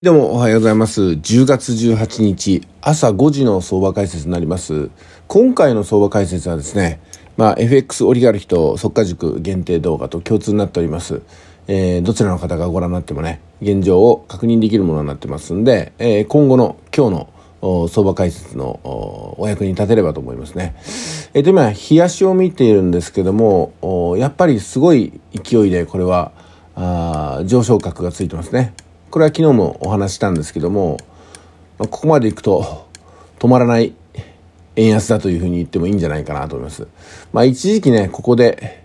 どうもおはようございます。10月18日朝5時の相場解説になります。今回の相場解説はですね、まあ、FX オリガルヒと速化塾限定動画と共通になっております。えー、どちらの方がご覧になってもね、現状を確認できるものになってますんで、えー、今後の今日の相場解説のお役に立てればと思いますね。えー、と今、日しを見ているんですけども、やっぱりすごい勢いでこれは、あ上昇格がついてますね。これは昨日もお話したんですけども、まあ、ここまでいくと止まらない円安だというふうに言ってもいいんじゃないかなと思います。まあ一時期ね、ここで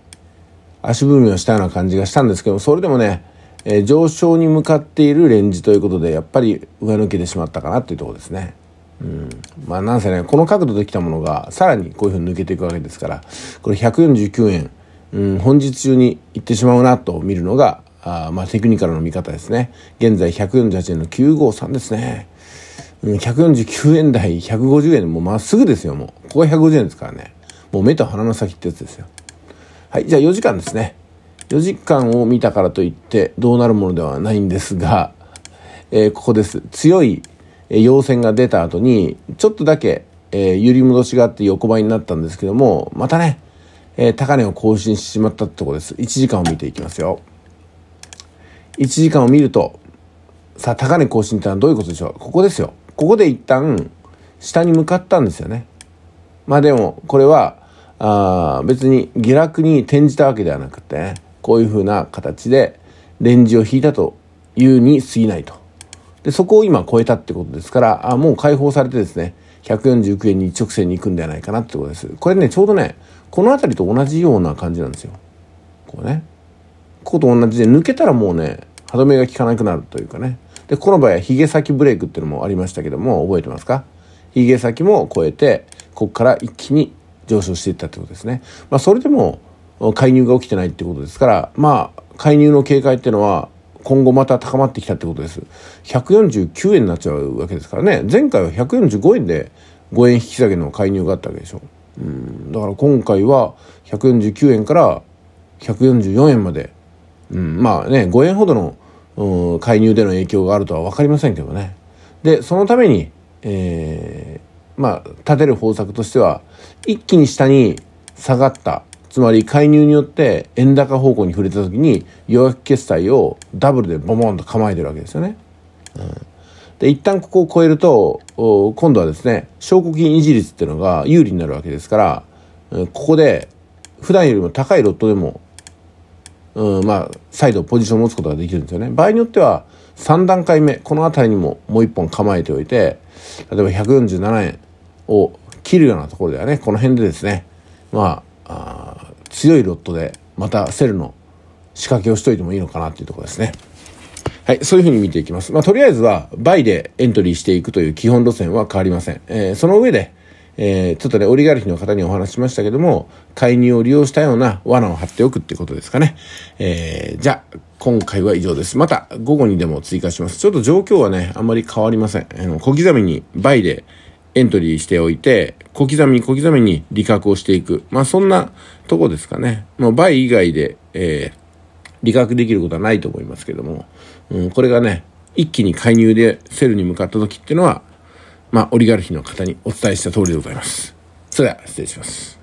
足踏みをしたような感じがしたんですけどそれでもね、えー、上昇に向かっているレンジということで、やっぱり上抜けてしまったかなというとこですね。うん、まあなんせねこの角度できたものがさらにこういうふうに抜けていくわけですからこれ149円、うん、本日中にいってしまうなと見るのがあまあ、テクニカルの見方ですね。現在148円の953ですね。149円台、150円、もうまっすぐですよ、もう。ここが150円ですからね。もう目と鼻の先ってやつですよ。はい、じゃあ4時間ですね。4時間を見たからといってどうなるものではないんですが、えー、ここです。強い陽線が出た後に、ちょっとだけ、えー、揺り戻しがあって横ばいになったんですけども、またね、えー、高値を更新してしまったってとこです。1時間を見ていきますよ。1時間を見ると、さあ、高値更新ってのはどういうことでしょうここですよ。ここで一旦、下に向かったんですよね。まあでも、これは、あ別に下落に転じたわけではなくて、ね、こういうふうな形で、レンジを引いたというに過ぎないと。で、そこを今超えたってことですから、あもう解放されてですね、149円に一直線に行くんではないかなってことです。これね、ちょうどね、この辺りと同じような感じなんですよ。こうね。こと同じで抜けたらもうね歯止めが効かなくなるというかねでこの場合はヒゲ先ブレイクっていうのもありましたけども覚えてますかヒゲ先も超えてここから一気に上昇していったってことですね、まあ、それでも介入が起きてないってことですからまあ介入の警戒っていうのは今後また高まってきたってことです149円になっちゃうわけですからね前回は145円で5円引き下げの介入があったわけでしょうんだから今回は149円から144円までうん、まあね5円ほどの、うん、介入での影響があるとは分かりませんけどねでそのために、えー、まあ立てる方策としては一気に下に下がったつまり介入によって円高方向に触れた時に予約決済をダブルでボボンと構えてるわけですよね。うん、で一旦ここを超えると今度はですね証拠金維持率っていうのが有利になるわけですから、ここで普段よりも高いロットでもうん、まあ、再度ポジションを持つことができるんですよね。場合によっては、3段階目、この辺りにももう1本構えておいて、例えば147円を切るようなところではね、この辺でですね、まあ、あ強いロットで、またセルの仕掛けをしといてもいいのかなっていうところですね。はい、そういうふうに見ていきます。まあ、とりあえずは、倍でエントリーしていくという基本路線は変わりません。えー、その上で、えー、ちょっとね、オリガルヒの方にお話しましたけども、介入を利用したような罠を張っておくってことですかね。えー、じゃあ、今回は以上です。また午後にでも追加します。ちょっと状況はね、あんまり変わりません。あの小刻みに倍でエントリーしておいて、小刻みに小刻みに利確をしていく。まあそんなとこですかね。もう倍以外で、えー、利確できることはないと思いますけども、うん、これがね、一気に介入でセルに向かった時っていうのは、まあ、オリガルヒの方にお伝えした通りでございます。それでは、失礼します。